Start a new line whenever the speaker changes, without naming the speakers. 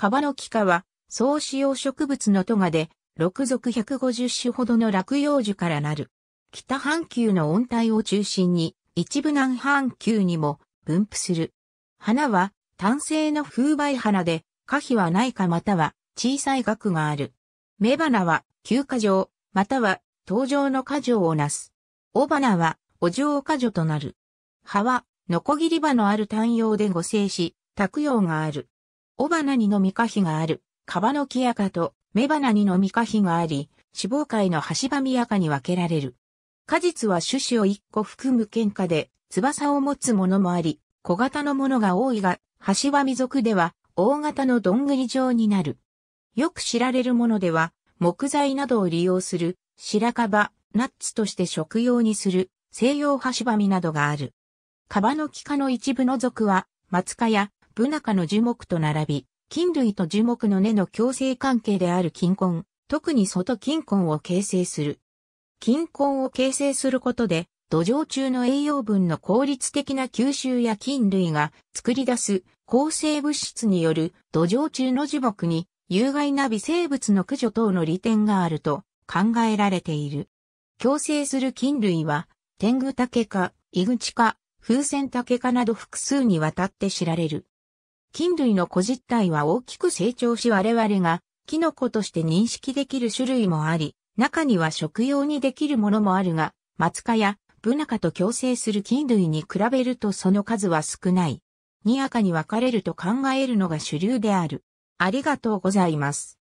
カバノキ科は、総使用植物のトガで、6
属150種ほどの落葉樹からなる。北半球の温帯を中心に、一部南半球にも分布する。花は、単性の風梅花で、花皮はないかまたは小さい額がある。雌花は休花状、または頭場の花状をなす。雄花はお状花状となる。葉は、ノコギリ葉のある単葉で互生し、卓葉がある。お花にのみかひがある、カバノキアカと、バナにのみかひがあり、脂肪界のバミアカに分けられる。果実は種子を1個含む喧嘩で、翼を持つものもあり、小型のものが多いが、シバミ族では、大型のどんぐり状になる。よく知られるものでは、木材などを利用する、白樺、ナッツとして食用にする、西洋シバみなどがある。バのキ科の一部の属は、松カやブナカの樹木と並び、菌類と樹木の根の共生関係である菌根、特に外菌根を形成する。菌根を形成することで、土壌中の栄養分の効率的な吸収や菌類が作り出す抗生物質による土壌中の樹木に有害な微生物の駆除等の利点があると考えられている。共生する菌類は、天狗竹科、イグチ科、風船竹科など複数にわたって知られる。菌類の個実体は大きく成長し我々がキノコとして認識できる種類もあり、中には食用にできるものもあるが、マツカやブナカと共生する菌類に比べるとその数は少ない。にやかに分かれると考え
るのが主流である。ありがとうございます。